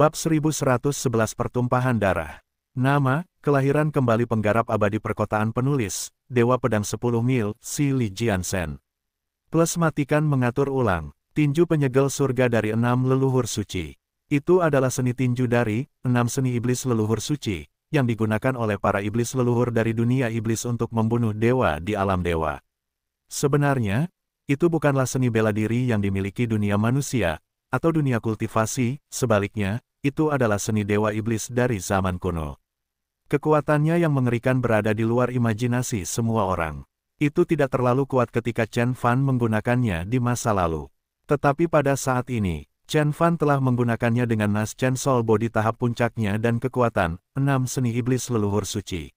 Bab 1111 Pertumpahan Darah Nama, kelahiran kembali penggarap abadi perkotaan penulis, Dewa Pedang 10 Mil, Si Li Jiansen. Plus matikan mengatur ulang, tinju penyegel surga dari enam leluhur suci. Itu adalah seni tinju dari enam seni iblis leluhur suci, yang digunakan oleh para iblis leluhur dari dunia iblis untuk membunuh dewa di alam dewa. Sebenarnya, itu bukanlah seni bela diri yang dimiliki dunia manusia, atau dunia kultivasi, sebaliknya, itu adalah seni dewa iblis dari zaman kuno. Kekuatannya yang mengerikan berada di luar imajinasi semua orang. Itu tidak terlalu kuat ketika Chen Fan menggunakannya di masa lalu. Tetapi pada saat ini, Chen Fan telah menggunakannya dengan Nas Chen Soul di tahap puncaknya dan kekuatan, enam seni iblis leluhur suci.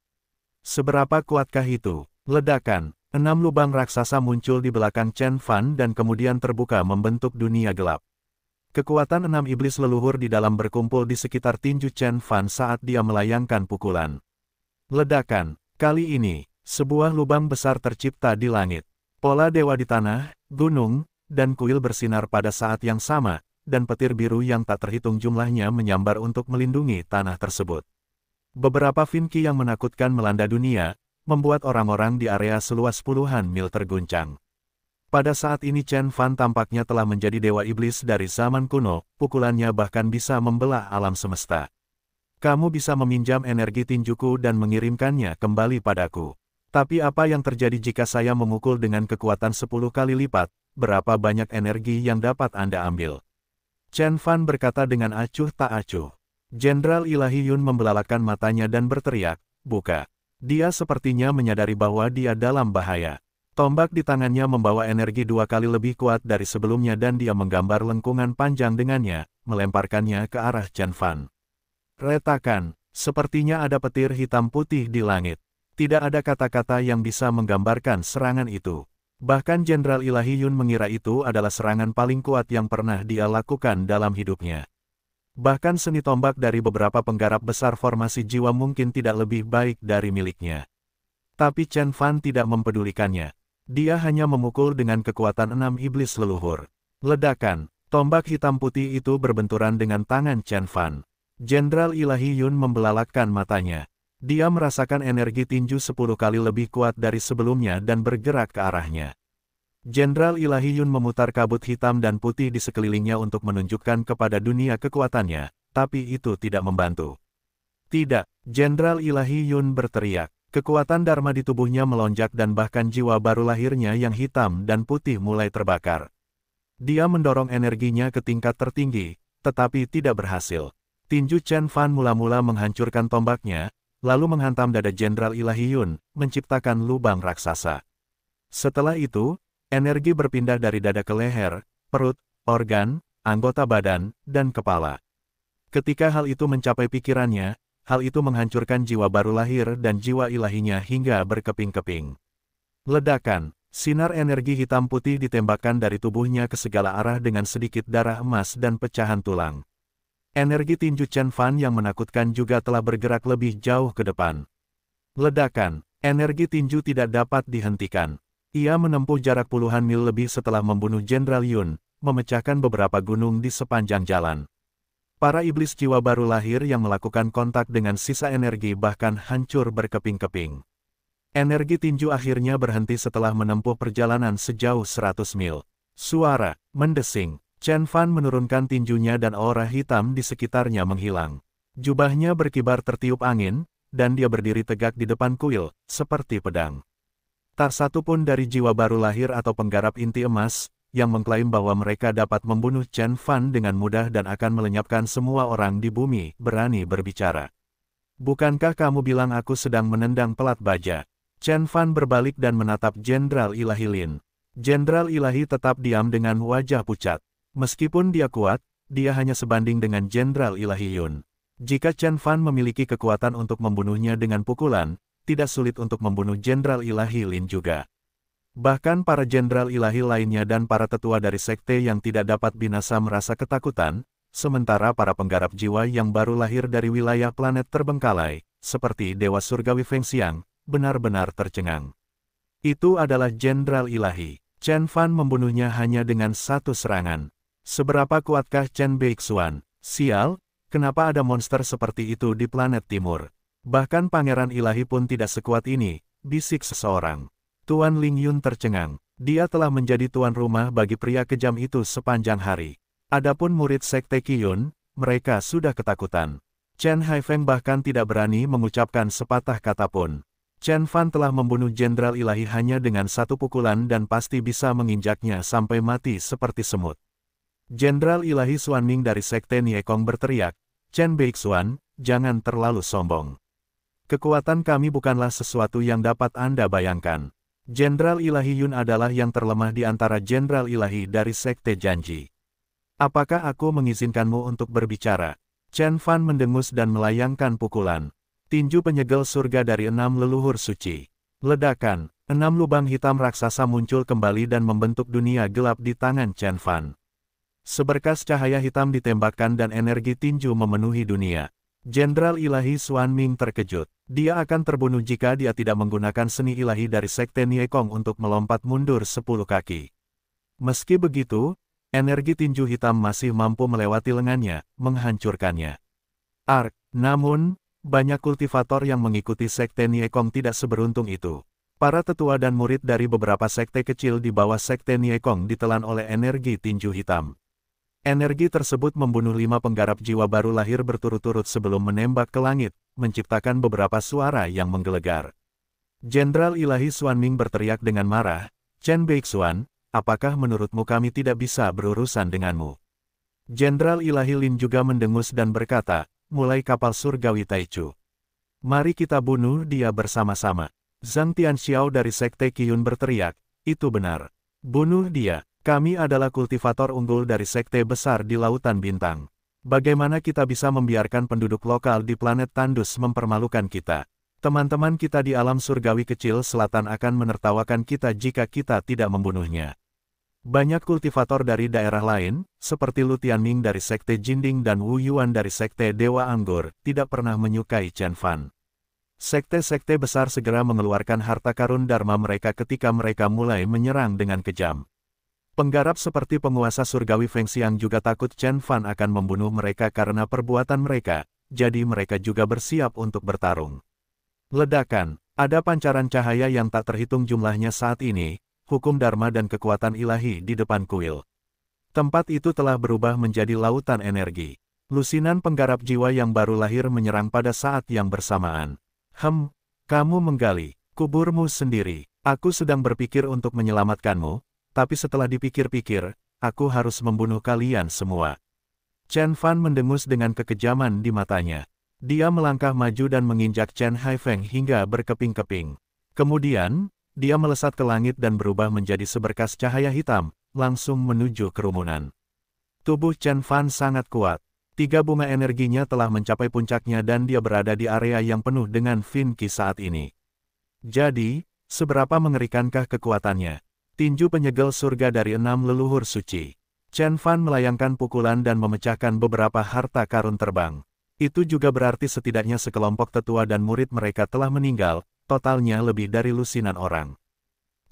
Seberapa kuatkah itu? Ledakan, enam lubang raksasa muncul di belakang Chen Fan dan kemudian terbuka membentuk dunia gelap. Kekuatan enam iblis leluhur di dalam berkumpul di sekitar tinju Chen Fan saat dia melayangkan pukulan. Ledakan, kali ini, sebuah lubang besar tercipta di langit. Pola dewa di tanah, gunung, dan kuil bersinar pada saat yang sama, dan petir biru yang tak terhitung jumlahnya menyambar untuk melindungi tanah tersebut. Beberapa finki yang menakutkan melanda dunia, membuat orang-orang di area seluas puluhan mil terguncang. Pada saat ini Chen Fan tampaknya telah menjadi dewa iblis dari zaman kuno, pukulannya bahkan bisa membelah alam semesta. Kamu bisa meminjam energi tinjuku dan mengirimkannya kembali padaku. Tapi apa yang terjadi jika saya memukul dengan kekuatan 10 kali lipat, berapa banyak energi yang dapat Anda ambil? Chen Fan berkata dengan acuh tak acuh. Jenderal Ilahi Yun membelalakan matanya dan berteriak, buka. Dia sepertinya menyadari bahwa dia dalam bahaya. Tombak di tangannya membawa energi dua kali lebih kuat dari sebelumnya dan dia menggambar lengkungan panjang dengannya, melemparkannya ke arah Chen Fan. Retakan, sepertinya ada petir hitam putih di langit. Tidak ada kata-kata yang bisa menggambarkan serangan itu. Bahkan Jenderal Ilahi Yun mengira itu adalah serangan paling kuat yang pernah dia lakukan dalam hidupnya. Bahkan seni tombak dari beberapa penggarap besar formasi jiwa mungkin tidak lebih baik dari miliknya. Tapi Chen Fan tidak mempedulikannya. Dia hanya memukul dengan kekuatan enam iblis leluhur. Ledakan, tombak hitam putih itu berbenturan dengan tangan Chen Fan. Jenderal Ilahi Yun membelalakkan matanya. Dia merasakan energi tinju sepuluh kali lebih kuat dari sebelumnya dan bergerak ke arahnya. Jenderal Ilahi Yun memutar kabut hitam dan putih di sekelilingnya untuk menunjukkan kepada dunia kekuatannya, tapi itu tidak membantu. Tidak, Jenderal Ilahi Yun berteriak. Kekuatan Dharma di tubuhnya melonjak dan bahkan jiwa baru lahirnya yang hitam dan putih mulai terbakar. Dia mendorong energinya ke tingkat tertinggi, tetapi tidak berhasil. Tinju Chen Fan mula-mula menghancurkan tombaknya, lalu menghantam dada Jenderal Ilahi Yun, menciptakan lubang raksasa. Setelah itu, energi berpindah dari dada ke leher, perut, organ, anggota badan, dan kepala. Ketika hal itu mencapai pikirannya, hal itu menghancurkan jiwa baru lahir dan jiwa ilahinya hingga berkeping-keping. Ledakan, sinar energi hitam putih ditembakkan dari tubuhnya ke segala arah dengan sedikit darah emas dan pecahan tulang. Energi tinju Chen Fan yang menakutkan juga telah bergerak lebih jauh ke depan. Ledakan, energi tinju tidak dapat dihentikan. Ia menempuh jarak puluhan mil lebih setelah membunuh Jenderal Yun, memecahkan beberapa gunung di sepanjang jalan. Para iblis jiwa baru lahir yang melakukan kontak dengan sisa energi bahkan hancur berkeping-keping. Energi tinju akhirnya berhenti setelah menempuh perjalanan sejauh 100 mil. Suara, mendesing, Chen Fan menurunkan tinjunya dan aura hitam di sekitarnya menghilang. Jubahnya berkibar tertiup angin, dan dia berdiri tegak di depan kuil, seperti pedang. Tak satu pun dari jiwa baru lahir atau penggarap inti emas, yang mengklaim bahwa mereka dapat membunuh Chen Fan dengan mudah dan akan melenyapkan semua orang di bumi, berani berbicara. Bukankah kamu bilang aku sedang menendang pelat baja? Chen Fan berbalik dan menatap Jenderal Ilahi Lin. Jenderal Ilahi tetap diam dengan wajah pucat. Meskipun dia kuat, dia hanya sebanding dengan Jenderal Ilahi Yun. Jika Chen Fan memiliki kekuatan untuk membunuhnya dengan pukulan, tidak sulit untuk membunuh Jenderal Ilahi Lin juga. Bahkan para jenderal ilahi lainnya dan para tetua dari sekte yang tidak dapat binasa merasa ketakutan, sementara para penggarap jiwa yang baru lahir dari wilayah planet terbengkalai, seperti Dewa Surgawi Feng Xiang, benar-benar tercengang. Itu adalah jenderal ilahi. Chen Fan membunuhnya hanya dengan satu serangan. Seberapa kuatkah Chen Beixuan? Sial, kenapa ada monster seperti itu di planet timur? Bahkan pangeran ilahi pun tidak sekuat ini, bisik seseorang. Tuan Ling Yun tercengang. Dia telah menjadi tuan rumah bagi pria kejam itu sepanjang hari. Adapun murid sekte Kiyun, mereka sudah ketakutan. Chen Haifeng bahkan tidak berani mengucapkan sepatah kata pun. Chen Fan telah membunuh Jenderal Ilahi hanya dengan satu pukulan dan pasti bisa menginjaknya sampai mati seperti semut. Jenderal Ilahi Suan Ming dari sekte Niekong berteriak, Chen Beixuan, jangan terlalu sombong. Kekuatan kami bukanlah sesuatu yang dapat Anda bayangkan. Jenderal Ilahi Yun adalah yang terlemah di antara Jenderal Ilahi dari Sekte Janji. Apakah aku mengizinkanmu untuk berbicara? Chen Fan mendengus dan melayangkan pukulan. Tinju penyegel surga dari enam leluhur suci. Ledakan, enam lubang hitam raksasa muncul kembali dan membentuk dunia gelap di tangan Chen Fan. Seberkas cahaya hitam ditembakkan dan energi tinju memenuhi dunia. Jenderal Ilahi Xuan Ming terkejut. Dia akan terbunuh jika dia tidak menggunakan seni ilahi dari Sekte Niekong untuk melompat mundur sepuluh kaki. Meski begitu, energi tinju hitam masih mampu melewati lengannya, menghancurkannya. Ark, namun, banyak kultivator yang mengikuti Sekte Niekong tidak seberuntung itu. Para tetua dan murid dari beberapa sekte kecil di bawah Sekte Niekong ditelan oleh energi tinju hitam. Energi tersebut membunuh lima penggarap jiwa baru lahir berturut-turut sebelum menembak ke langit, menciptakan beberapa suara yang menggelegar. Jenderal Ilahi Ming berteriak dengan marah, Chen Beixuan, apakah menurutmu kami tidak bisa berurusan denganmu? Jenderal Ilahi Lin juga mendengus dan berkata, mulai kapal surgawi Taichu. Mari kita bunuh dia bersama-sama. Zhang Tianxiao dari Sekte Qiyun berteriak, itu benar. Bunuh dia. Kami adalah kultivator unggul dari sekte besar di Lautan Bintang. Bagaimana kita bisa membiarkan penduduk lokal di planet Tandus mempermalukan kita? Teman-teman kita di alam surgawi kecil selatan akan menertawakan kita jika kita tidak membunuhnya. Banyak kultivator dari daerah lain, seperti Lutian Ming dari Sekte Jinding dan Wu Yuan dari Sekte Dewa Anggur, tidak pernah menyukai Chen Fan. Sekte-sekte besar segera mengeluarkan harta karun Dharma mereka ketika mereka mulai menyerang dengan kejam. Penggarap seperti penguasa surgawi Feng Xiang juga takut Chen Fan akan membunuh mereka karena perbuatan mereka, jadi mereka juga bersiap untuk bertarung. Ledakan, ada pancaran cahaya yang tak terhitung jumlahnya saat ini, hukum dharma dan kekuatan ilahi di depan kuil. Tempat itu telah berubah menjadi lautan energi. Lusinan penggarap jiwa yang baru lahir menyerang pada saat yang bersamaan. Hem, kamu menggali kuburmu sendiri. Aku sedang berpikir untuk menyelamatkanmu, tapi setelah dipikir-pikir, aku harus membunuh kalian semua. Chen Fan mendengus dengan kekejaman di matanya. Dia melangkah maju dan menginjak Chen Haifeng hingga berkeping-keping. Kemudian, dia melesat ke langit dan berubah menjadi seberkas cahaya hitam, langsung menuju kerumunan. Tubuh Chen Fan sangat kuat. Tiga bunga energinya telah mencapai puncaknya dan dia berada di area yang penuh dengan Finki saat ini. Jadi, seberapa mengerikankah kekuatannya? Tinju penyegel surga dari enam leluhur suci. Chen Fan melayangkan pukulan dan memecahkan beberapa harta karun terbang. Itu juga berarti setidaknya sekelompok tetua dan murid mereka telah meninggal, totalnya lebih dari lusinan orang.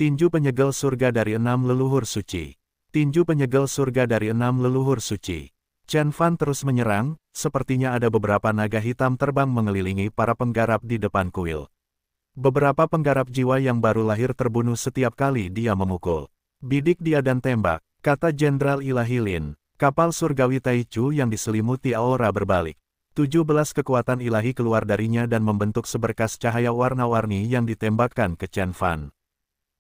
Tinju penyegel surga dari enam leluhur suci. Tinju penyegel surga dari enam leluhur suci. Chen Fan terus menyerang, sepertinya ada beberapa naga hitam terbang mengelilingi para penggarap di depan kuil. Beberapa penggarap jiwa yang baru lahir terbunuh setiap kali dia memukul. Bidik dia dan tembak, kata Jenderal Ilahilin, kapal surgawi Taichu yang diselimuti aura berbalik. 17 kekuatan ilahi keluar darinya dan membentuk seberkas cahaya warna-warni yang ditembakkan ke Chen Fan.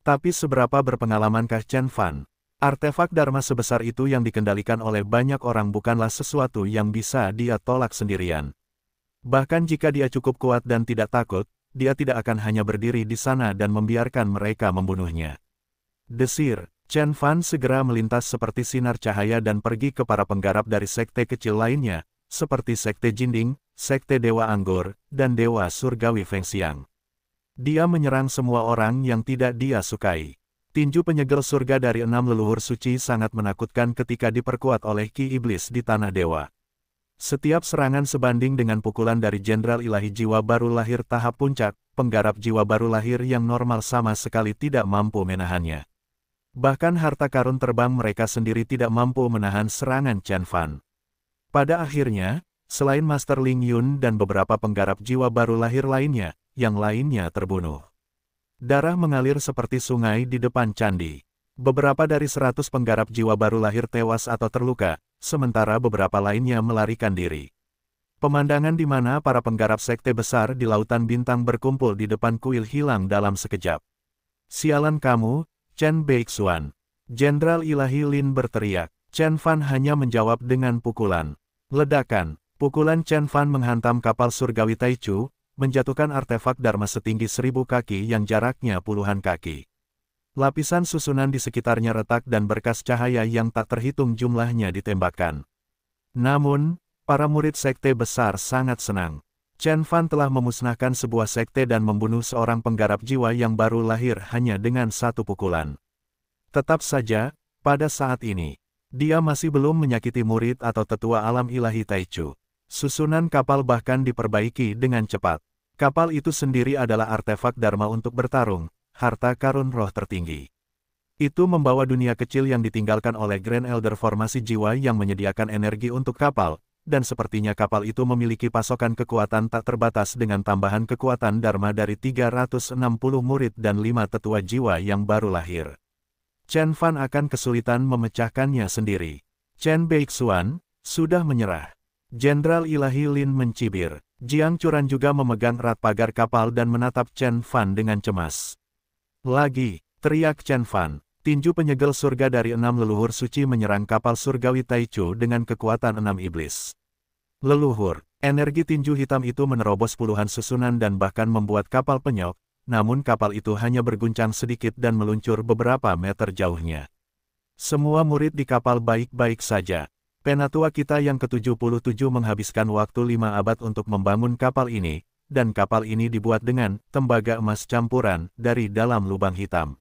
Tapi seberapa berpengalamankah Chen Fan? Artefak Dharma sebesar itu yang dikendalikan oleh banyak orang bukanlah sesuatu yang bisa dia tolak sendirian. Bahkan jika dia cukup kuat dan tidak takut, dia tidak akan hanya berdiri di sana dan membiarkan mereka membunuhnya. Desir, Chen Fan segera melintas seperti sinar cahaya dan pergi ke para penggarap dari sekte kecil lainnya, seperti Sekte Jinding, Sekte Dewa Anggur, dan Dewa Surgawi Fengxiang. Dia menyerang semua orang yang tidak dia sukai. Tinju penyegel surga dari enam leluhur suci sangat menakutkan ketika diperkuat oleh Ki Iblis di Tanah Dewa. Setiap serangan sebanding dengan pukulan dari Jenderal Ilahi Jiwa baru lahir tahap puncak, penggarap jiwa baru lahir yang normal sama sekali tidak mampu menahannya. Bahkan harta karun terbang mereka sendiri tidak mampu menahan serangan Chen Fan. Pada akhirnya, selain Master Ling Yun dan beberapa penggarap jiwa baru lahir lainnya, yang lainnya terbunuh. Darah mengalir seperti sungai di depan candi. Beberapa dari seratus penggarap jiwa baru lahir tewas atau terluka, sementara beberapa lainnya melarikan diri. Pemandangan di mana para penggarap sekte besar di Lautan Bintang berkumpul di depan kuil hilang dalam sekejap. Sialan kamu, Chen Beixuan. Jenderal Ilahi Lin berteriak. Chen Fan hanya menjawab dengan pukulan. Ledakan. Pukulan Chen Fan menghantam kapal surgawi Taichu, menjatuhkan artefak Dharma setinggi seribu kaki yang jaraknya puluhan kaki. Lapisan susunan di sekitarnya retak dan berkas cahaya yang tak terhitung jumlahnya ditembakkan. Namun, para murid sekte besar sangat senang. Chen Fan telah memusnahkan sebuah sekte dan membunuh seorang penggarap jiwa yang baru lahir hanya dengan satu pukulan. Tetap saja, pada saat ini, dia masih belum menyakiti murid atau tetua alam ilahi Taichu. Susunan kapal bahkan diperbaiki dengan cepat. Kapal itu sendiri adalah artefak Dharma untuk bertarung, harta karun roh tertinggi. Itu membawa dunia kecil yang ditinggalkan oleh Grand Elder formasi jiwa yang menyediakan energi untuk kapal, dan sepertinya kapal itu memiliki pasokan kekuatan tak terbatas dengan tambahan kekuatan Dharma dari 360 murid dan lima tetua jiwa yang baru lahir. Chen Fan akan kesulitan memecahkannya sendiri. Chen Beixuan, sudah menyerah. Jenderal Ilahi Lin mencibir. Jiang Curan juga memegang rat pagar kapal dan menatap Chen Fan dengan cemas. Lagi, teriak Chen Fan, tinju penyegel surga dari enam leluhur suci menyerang kapal surgawi Taichu dengan kekuatan enam iblis. Leluhur, energi tinju hitam itu menerobos puluhan susunan dan bahkan membuat kapal penyok, namun kapal itu hanya berguncang sedikit dan meluncur beberapa meter jauhnya. Semua murid di kapal baik-baik saja. Penatua kita yang ke-77 menghabiskan waktu lima abad untuk membangun kapal ini, dan kapal ini dibuat dengan tembaga emas campuran dari dalam lubang hitam.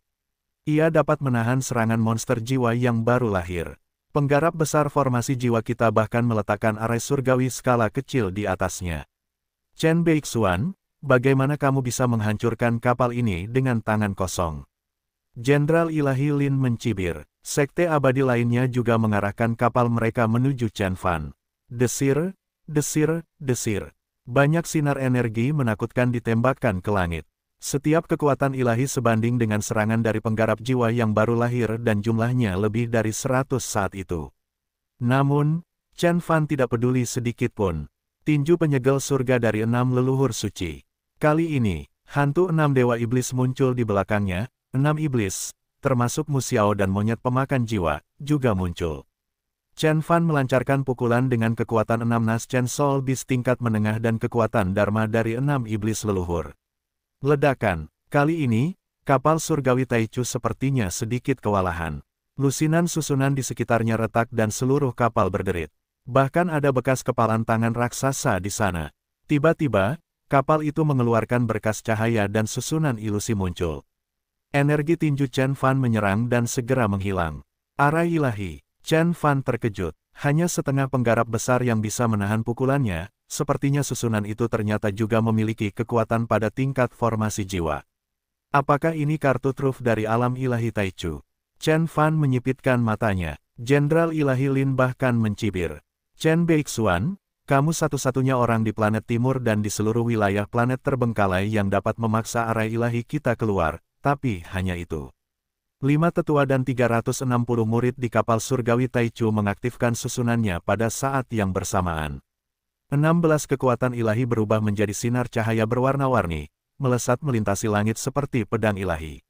Ia dapat menahan serangan monster jiwa yang baru lahir. Penggarap besar formasi jiwa kita bahkan meletakkan arai surgawi skala kecil di atasnya. Chen Beixuan, bagaimana kamu bisa menghancurkan kapal ini dengan tangan kosong? Jenderal Ilahi Lin mencibir. Sekte abadi lainnya juga mengarahkan kapal mereka menuju Chen Fan. Desir, desir, desir. Banyak sinar energi menakutkan ditembakkan ke langit. Setiap kekuatan ilahi sebanding dengan serangan dari penggarap jiwa yang baru lahir dan jumlahnya lebih dari seratus saat itu. Namun, Chen Fan tidak peduli sedikit pun. Tinju penyegel surga dari enam leluhur suci. Kali ini, hantu enam dewa iblis muncul di belakangnya, enam iblis, termasuk Musiao dan monyet pemakan jiwa, juga muncul. Chen Fan melancarkan pukulan dengan kekuatan enam Nas Chen Sol di tingkat menengah dan kekuatan Dharma dari enam iblis leluhur. Ledakan. Kali ini, kapal surgawi Taichu sepertinya sedikit kewalahan. Lusinan susunan di sekitarnya retak dan seluruh kapal berderit. Bahkan ada bekas kepalan tangan raksasa di sana. Tiba-tiba, kapal itu mengeluarkan berkas cahaya dan susunan ilusi muncul. Energi tinju Chen Fan menyerang dan segera menghilang. Arah ilahi. Chen Fan terkejut. Hanya setengah penggarap besar yang bisa menahan pukulannya, sepertinya susunan itu ternyata juga memiliki kekuatan pada tingkat formasi jiwa. Apakah ini kartu truf dari alam ilahi Taichu? Chen Fan menyipitkan matanya. Jenderal ilahi Lin bahkan mencibir. Chen Beixuan, kamu satu-satunya orang di planet timur dan di seluruh wilayah planet terbengkalai yang dapat memaksa arah ilahi kita keluar, tapi hanya itu. Lima tetua dan 360 murid di kapal surgawi Taichu mengaktifkan susunannya pada saat yang bersamaan. 16 kekuatan ilahi berubah menjadi sinar cahaya berwarna-warni, melesat melintasi langit seperti pedang ilahi.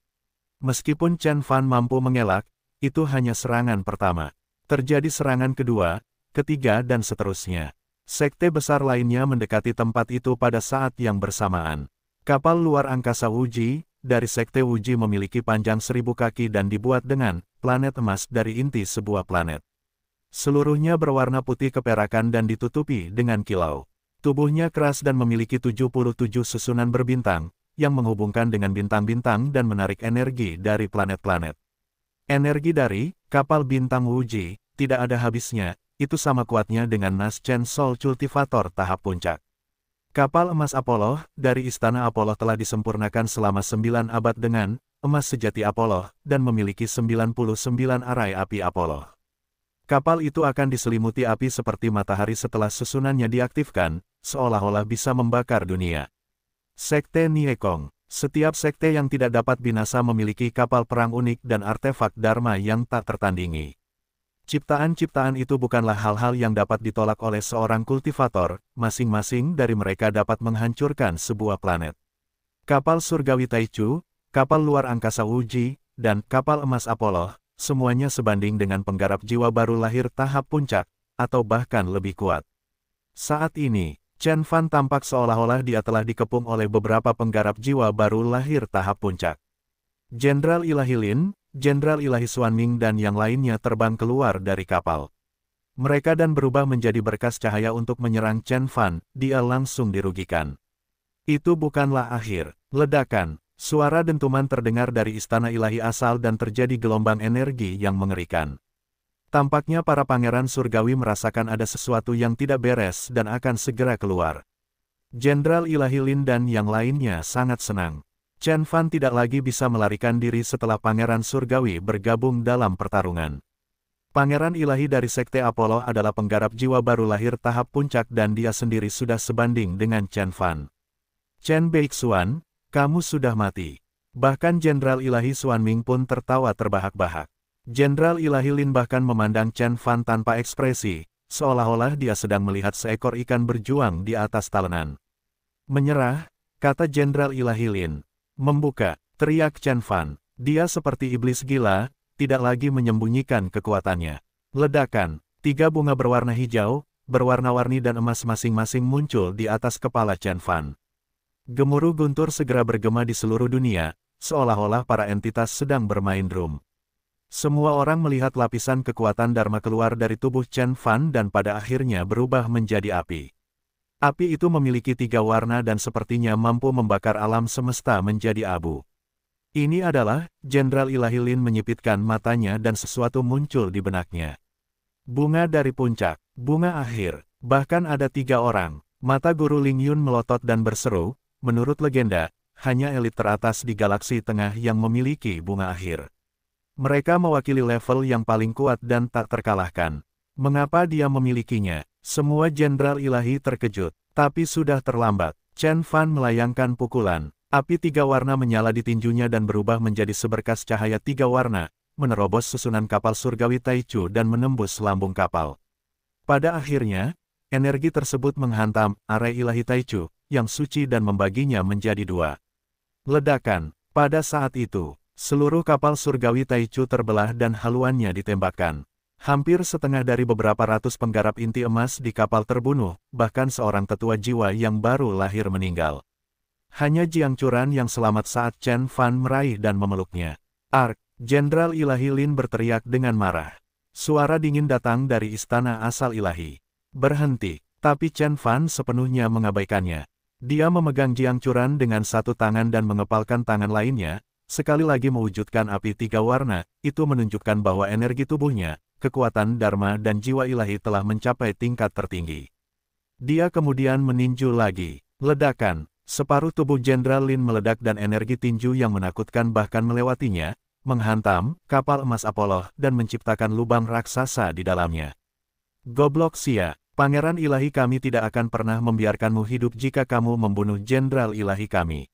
Meskipun Chen Fan mampu mengelak, itu hanya serangan pertama. Terjadi serangan kedua, ketiga dan seterusnya. Sekte besar lainnya mendekati tempat itu pada saat yang bersamaan. Kapal luar angkasa Wuji, dari Sekte Wuji memiliki panjang seribu kaki dan dibuat dengan planet emas dari inti sebuah planet. Seluruhnya berwarna putih keperakan dan ditutupi dengan kilau. Tubuhnya keras dan memiliki 77 susunan berbintang, yang menghubungkan dengan bintang-bintang dan menarik energi dari planet-planet. Energi dari kapal bintang Wuji tidak ada habisnya, itu sama kuatnya dengan Naschen Soul Cultivator tahap puncak. Kapal emas Apollo, dari Istana Apollo telah disempurnakan selama sembilan abad dengan emas sejati Apollo, dan memiliki 99 arai api Apollo. Kapal itu akan diselimuti api seperti matahari setelah susunannya diaktifkan, seolah-olah bisa membakar dunia. Sekte Niekong Setiap sekte yang tidak dapat binasa memiliki kapal perang unik dan artefak Dharma yang tak tertandingi. Ciptaan-ciptaan itu bukanlah hal-hal yang dapat ditolak oleh seorang kultivator, masing-masing dari mereka dapat menghancurkan sebuah planet. Kapal surgawi Taichu, kapal luar angkasa Wuji, dan kapal emas Apollo, semuanya sebanding dengan penggarap jiwa baru lahir tahap puncak, atau bahkan lebih kuat. Saat ini, Chen Fan tampak seolah-olah dia telah dikepung oleh beberapa penggarap jiwa baru lahir tahap puncak. Jenderal Ilahilin, Jenderal Ilahi Suanming dan yang lainnya terbang keluar dari kapal. Mereka dan berubah menjadi berkas cahaya untuk menyerang Chen Fan, dia langsung dirugikan. Itu bukanlah akhir. Ledakan, suara dentuman terdengar dari istana ilahi asal dan terjadi gelombang energi yang mengerikan. Tampaknya para pangeran surgawi merasakan ada sesuatu yang tidak beres dan akan segera keluar. Jenderal Ilahi Lin dan yang lainnya sangat senang. Chen Fan tidak lagi bisa melarikan diri setelah Pangeran Surgawi bergabung dalam pertarungan. Pangeran ilahi dari Sekte Apollo adalah penggarap jiwa baru lahir tahap puncak dan dia sendiri sudah sebanding dengan Chen Fan. Chen Beixuan, kamu sudah mati. Bahkan Jenderal Ilahi Suan Ming pun tertawa terbahak-bahak. Jenderal Ilahi Lin bahkan memandang Chen Fan tanpa ekspresi, seolah-olah dia sedang melihat seekor ikan berjuang di atas talenan. Menyerah, kata Jenderal Ilahi Lin. Membuka, teriak Chen Fan. Dia seperti iblis gila, tidak lagi menyembunyikan kekuatannya. Ledakan, tiga bunga berwarna hijau, berwarna-warni dan emas masing-masing muncul di atas kepala Chen Fan. Gemuruh guntur segera bergema di seluruh dunia, seolah-olah para entitas sedang bermain drum. Semua orang melihat lapisan kekuatan Dharma keluar dari tubuh Chen Fan dan pada akhirnya berubah menjadi api. Api itu memiliki tiga warna dan sepertinya mampu membakar alam semesta menjadi abu. Ini adalah, Jenderal Ilahilin menyipitkan matanya dan sesuatu muncul di benaknya. Bunga dari puncak, bunga akhir, bahkan ada tiga orang, mata guru Ling Yun melotot dan berseru, menurut legenda, hanya elit teratas di galaksi tengah yang memiliki bunga akhir. Mereka mewakili level yang paling kuat dan tak terkalahkan. Mengapa dia memilikinya? Semua jenderal ilahi terkejut, tapi sudah terlambat. Chen Fan melayangkan pukulan. Api tiga warna menyala di tinjunya dan berubah menjadi seberkas cahaya tiga warna, menerobos susunan kapal surgawi Taichu dan menembus lambung kapal. Pada akhirnya, energi tersebut menghantam arai ilahi Taichu, yang suci dan membaginya menjadi dua. Ledakan, pada saat itu, seluruh kapal surgawi Taichu terbelah dan haluannya ditembakkan. Hampir setengah dari beberapa ratus penggarap inti emas di kapal terbunuh, bahkan seorang tetua jiwa yang baru lahir meninggal. Hanya Jiang Curan yang selamat saat Chen Fan meraih dan memeluknya. Ark, Jenderal Ilahi Lin berteriak dengan marah. Suara dingin datang dari istana asal Ilahi. Berhenti, tapi Chen Fan sepenuhnya mengabaikannya. Dia memegang Jiang Curan dengan satu tangan dan mengepalkan tangan lainnya, sekali lagi mewujudkan api tiga warna, itu menunjukkan bahwa energi tubuhnya, kekuatan Dharma dan jiwa ilahi telah mencapai tingkat tertinggi. Dia kemudian meninju lagi. Ledakan, separuh tubuh Jenderal Lin meledak dan energi tinju yang menakutkan bahkan melewatinya, menghantam kapal emas Apollo dan menciptakan lubang raksasa di dalamnya. Goblok Sia, Pangeran ilahi kami tidak akan pernah membiarkanmu hidup jika kamu membunuh jenderal ilahi kami.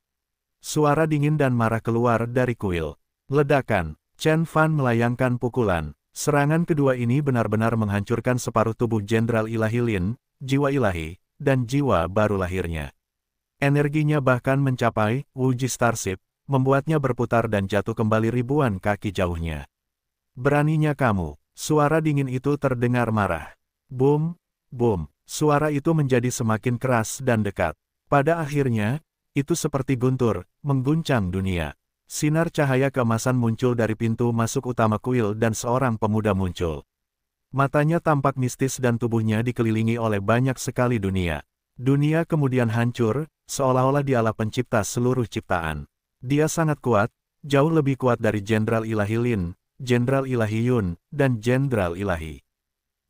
Suara dingin dan marah keluar dari kuil. Ledakan, Chen Fan melayangkan pukulan. Serangan kedua ini benar-benar menghancurkan separuh tubuh Jenderal Ilahi Lin, jiwa ilahi, dan jiwa baru lahirnya. Energinya bahkan mencapai Wuji Starship, membuatnya berputar dan jatuh kembali ribuan kaki jauhnya. Beraninya kamu, suara dingin itu terdengar marah. Boom, boom, suara itu menjadi semakin keras dan dekat. Pada akhirnya, itu seperti guntur, mengguncang dunia. Sinar cahaya keemasan muncul dari pintu masuk utama kuil dan seorang pemuda muncul. Matanya tampak mistis dan tubuhnya dikelilingi oleh banyak sekali dunia. Dunia kemudian hancur, seolah-olah dialah pencipta seluruh ciptaan. Dia sangat kuat, jauh lebih kuat dari Jenderal Ilahi Lin, Jenderal Ilahi Yun, dan Jenderal Ilahi.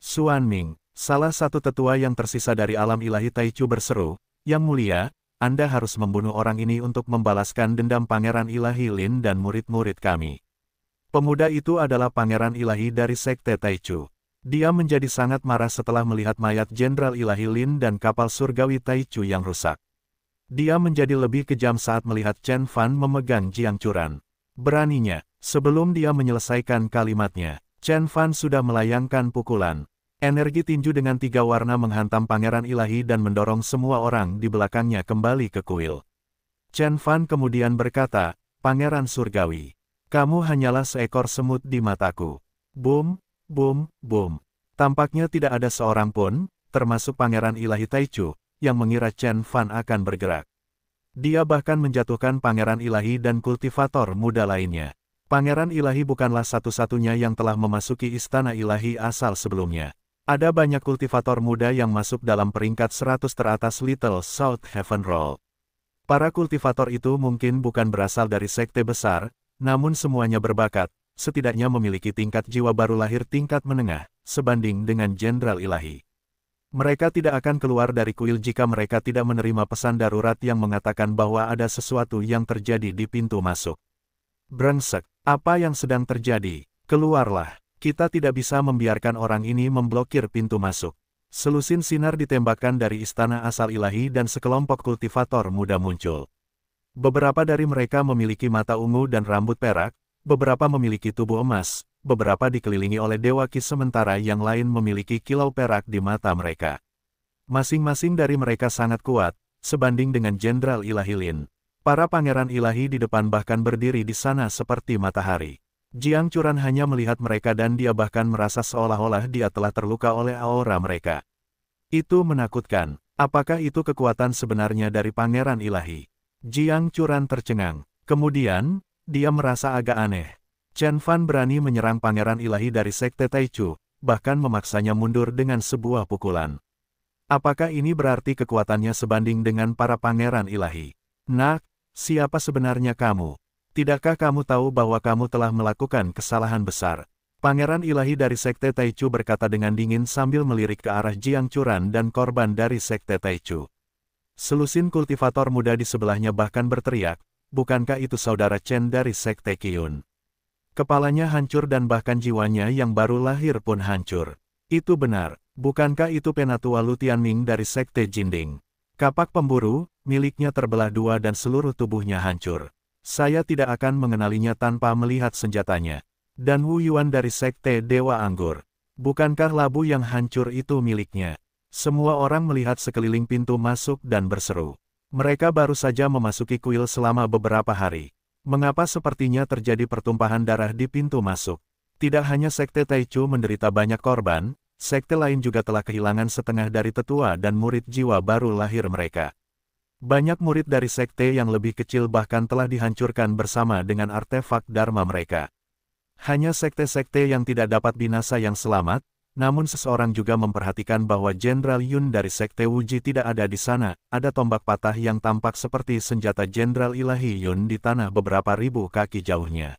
Suan Ming, salah satu tetua yang tersisa dari alam ilahi Taichu berseru, Yang mulia, anda harus membunuh orang ini untuk membalaskan dendam Pangeran Ilahi Lin dan murid-murid kami. Pemuda itu adalah Pangeran Ilahi dari Sekte Taichu. Dia menjadi sangat marah setelah melihat mayat Jenderal Ilahi Lin dan kapal surgawi Taichu yang rusak. Dia menjadi lebih kejam saat melihat Chen Fan memegang Jiang Curan. Beraninya, sebelum dia menyelesaikan kalimatnya, Chen Fan sudah melayangkan pukulan, Energi tinju dengan tiga warna menghantam pangeran ilahi dan mendorong semua orang di belakangnya kembali ke kuil. Chen Fan kemudian berkata, Pangeran Surgawi, kamu hanyalah seekor semut di mataku. Boom, boom, boom. Tampaknya tidak ada seorang pun, termasuk pangeran ilahi Taichu, yang mengira Chen Fan akan bergerak. Dia bahkan menjatuhkan pangeran ilahi dan kultivator muda lainnya. Pangeran ilahi bukanlah satu-satunya yang telah memasuki istana ilahi asal sebelumnya. Ada banyak kultivator muda yang masuk dalam peringkat 100 teratas Little South Heaven Roll. Para kultivator itu mungkin bukan berasal dari sekte besar, namun semuanya berbakat, setidaknya memiliki tingkat jiwa baru lahir tingkat menengah, sebanding dengan jenderal ilahi. Mereka tidak akan keluar dari kuil jika mereka tidak menerima pesan darurat yang mengatakan bahwa ada sesuatu yang terjadi di pintu masuk. Brengsek, apa yang sedang terjadi? Keluarlah. Kita tidak bisa membiarkan orang ini memblokir pintu masuk. Selusin sinar ditembakkan dari istana asal ilahi dan sekelompok kultivator muda muncul. Beberapa dari mereka memiliki mata ungu dan rambut perak, beberapa memiliki tubuh emas, beberapa dikelilingi oleh dewa kis sementara yang lain memiliki kilau perak di mata mereka. Masing-masing dari mereka sangat kuat, sebanding dengan Jenderal Ilahi Lin. Para pangeran ilahi di depan bahkan berdiri di sana seperti matahari. Jiang Curan hanya melihat mereka dan dia bahkan merasa seolah-olah dia telah terluka oleh aura mereka. Itu menakutkan. Apakah itu kekuatan sebenarnya dari Pangeran Ilahi? Jiang Curan tercengang. Kemudian, dia merasa agak aneh. Chen Fan berani menyerang Pangeran Ilahi dari Sekte Taichu, bahkan memaksanya mundur dengan sebuah pukulan. Apakah ini berarti kekuatannya sebanding dengan para Pangeran Ilahi? Nak, siapa sebenarnya kamu? Tidakkah kamu tahu bahwa kamu telah melakukan kesalahan besar? Pangeran ilahi dari Sekte Taichu berkata dengan dingin sambil melirik ke arah Jiang Curan dan korban dari Sekte Taichu. Selusin kultivator muda di sebelahnya bahkan berteriak, bukankah itu saudara Chen dari Sekte Kiyun? Kepalanya hancur dan bahkan jiwanya yang baru lahir pun hancur. Itu benar, bukankah itu Penatua Lutianming dari Sekte Jinding? Kapak pemburu, miliknya terbelah dua dan seluruh tubuhnya hancur. Saya tidak akan mengenalinya tanpa melihat senjatanya. Dan Wu Yuan dari Sekte Dewa Anggur. Bukankah labu yang hancur itu miliknya? Semua orang melihat sekeliling pintu masuk dan berseru. Mereka baru saja memasuki kuil selama beberapa hari. Mengapa sepertinya terjadi pertumpahan darah di pintu masuk? Tidak hanya Sekte Taichu menderita banyak korban, sekte lain juga telah kehilangan setengah dari tetua dan murid jiwa baru lahir mereka. Banyak murid dari sekte yang lebih kecil bahkan telah dihancurkan bersama dengan artefak Dharma mereka. Hanya sekte-sekte yang tidak dapat binasa yang selamat, namun seseorang juga memperhatikan bahwa Jenderal Yun dari sekte Wuji tidak ada di sana, ada tombak patah yang tampak seperti senjata Jenderal Ilahi Yun di tanah beberapa ribu kaki jauhnya.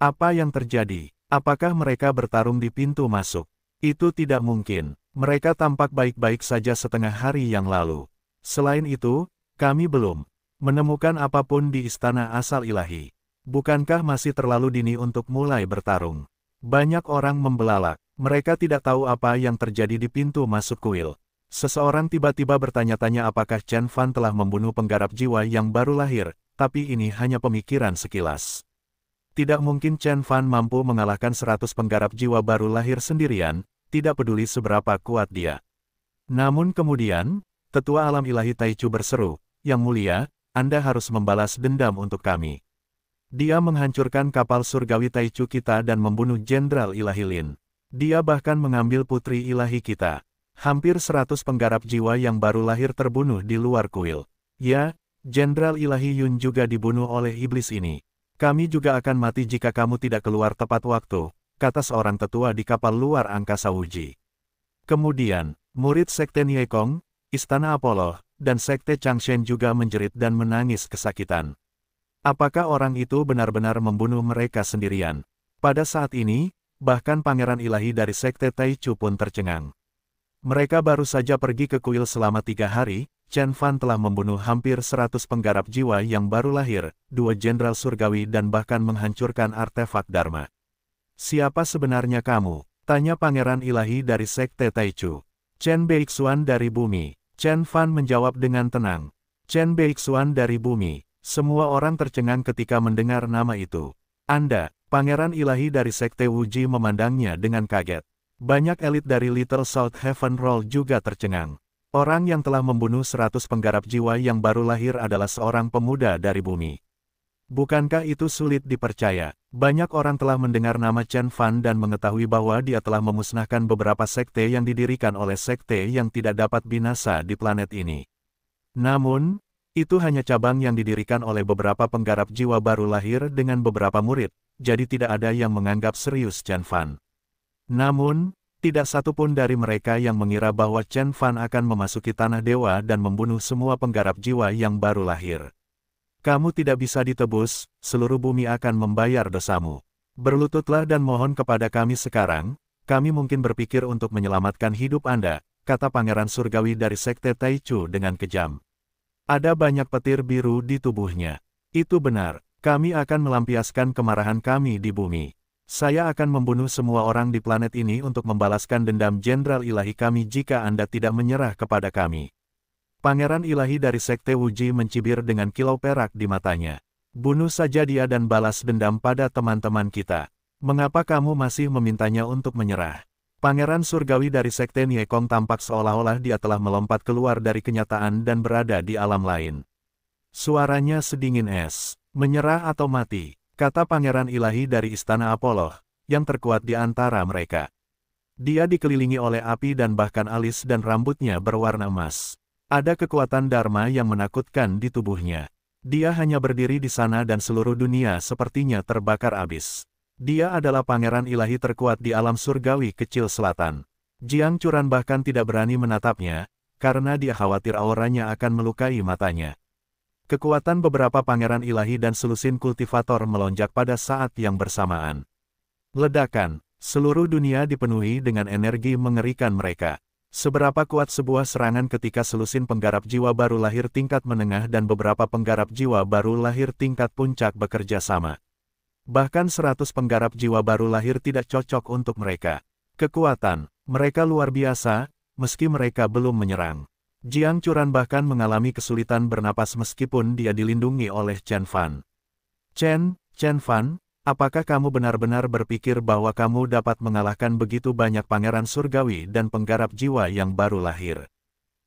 Apa yang terjadi? Apakah mereka bertarung di pintu masuk? Itu tidak mungkin. Mereka tampak baik-baik saja setengah hari yang lalu. Selain itu, kami belum menemukan apapun di istana asal ilahi. Bukankah masih terlalu dini untuk mulai bertarung? Banyak orang membelalak, mereka tidak tahu apa yang terjadi di pintu masuk kuil. Seseorang tiba-tiba bertanya-tanya apakah Chen Fan telah membunuh penggarap jiwa yang baru lahir, tapi ini hanya pemikiran sekilas. Tidak mungkin Chen Fan mampu mengalahkan 100 penggarap jiwa baru lahir sendirian, tidak peduli seberapa kuat dia. Namun kemudian, tetua alam ilahi Taichu berseru, yang mulia, Anda harus membalas dendam untuk kami. Dia menghancurkan kapal surgawi Taichu kita dan membunuh Jenderal Ilahi Lin. Dia bahkan mengambil putri ilahi kita. Hampir seratus penggarap jiwa yang baru lahir terbunuh di luar kuil. Ya, Jenderal Ilahi Yun juga dibunuh oleh iblis ini. Kami juga akan mati jika kamu tidak keluar tepat waktu, kata seorang tetua di kapal luar angkasa Wuji. Kemudian, murid Sekte Niekong, Istana Apollo, dan Sekte Changshen juga menjerit dan menangis kesakitan. Apakah orang itu benar-benar membunuh mereka sendirian? Pada saat ini, bahkan pangeran ilahi dari Sekte Taichu pun tercengang. Mereka baru saja pergi ke kuil selama tiga hari, Chen Fan telah membunuh hampir seratus penggarap jiwa yang baru lahir, dua jenderal surgawi dan bahkan menghancurkan artefak Dharma. Siapa sebenarnya kamu? Tanya pangeran ilahi dari Sekte Taichu. Chen Beixuan dari bumi. Chen Fan menjawab dengan tenang. Chen Beixuan dari bumi, semua orang tercengang ketika mendengar nama itu. Anda, pangeran ilahi dari Sekte Wuji memandangnya dengan kaget. Banyak elit dari Little South Heaven Roll juga tercengang. Orang yang telah membunuh seratus penggarap jiwa yang baru lahir adalah seorang pemuda dari bumi. Bukankah itu sulit dipercaya? Banyak orang telah mendengar nama Chen Fan dan mengetahui bahwa dia telah memusnahkan beberapa sekte yang didirikan oleh sekte yang tidak dapat binasa di planet ini. Namun, itu hanya cabang yang didirikan oleh beberapa penggarap jiwa baru lahir dengan beberapa murid, jadi tidak ada yang menganggap serius Chen Fan. Namun, tidak satu pun dari mereka yang mengira bahwa Chen Fan akan memasuki tanah dewa dan membunuh semua penggarap jiwa yang baru lahir. Kamu tidak bisa ditebus, seluruh bumi akan membayar dosamu. Berlututlah dan mohon kepada kami sekarang, kami mungkin berpikir untuk menyelamatkan hidup Anda, kata Pangeran Surgawi dari Sekte Taichu dengan kejam. Ada banyak petir biru di tubuhnya. Itu benar, kami akan melampiaskan kemarahan kami di bumi. Saya akan membunuh semua orang di planet ini untuk membalaskan dendam Jenderal Ilahi kami jika Anda tidak menyerah kepada kami. Pangeran ilahi dari Sekte Wuji mencibir dengan kilau perak di matanya. Bunuh saja dia dan balas dendam pada teman-teman kita. Mengapa kamu masih memintanya untuk menyerah? Pangeran surgawi dari Sekte Niekong tampak seolah-olah dia telah melompat keluar dari kenyataan dan berada di alam lain. Suaranya sedingin es. Menyerah atau mati, kata pangeran ilahi dari Istana Apollo, yang terkuat di antara mereka. Dia dikelilingi oleh api dan bahkan alis dan rambutnya berwarna emas. Ada kekuatan Dharma yang menakutkan di tubuhnya. Dia hanya berdiri di sana dan seluruh dunia sepertinya terbakar abis. Dia adalah pangeran ilahi terkuat di alam surgawi kecil selatan. Jiang Curan bahkan tidak berani menatapnya, karena dia khawatir auranya akan melukai matanya. Kekuatan beberapa pangeran ilahi dan selusin kultivator melonjak pada saat yang bersamaan. Ledakan, seluruh dunia dipenuhi dengan energi mengerikan mereka. Seberapa kuat sebuah serangan ketika selusin penggarap jiwa baru lahir tingkat menengah dan beberapa penggarap jiwa baru lahir tingkat puncak bekerja sama. Bahkan seratus penggarap jiwa baru lahir tidak cocok untuk mereka. Kekuatan, mereka luar biasa, meski mereka belum menyerang. Jiang Curan bahkan mengalami kesulitan bernapas meskipun dia dilindungi oleh Chen Fan. Chen, Chen Fan, Apakah kamu benar-benar berpikir bahwa kamu dapat mengalahkan begitu banyak pangeran surgawi dan penggarap jiwa yang baru lahir?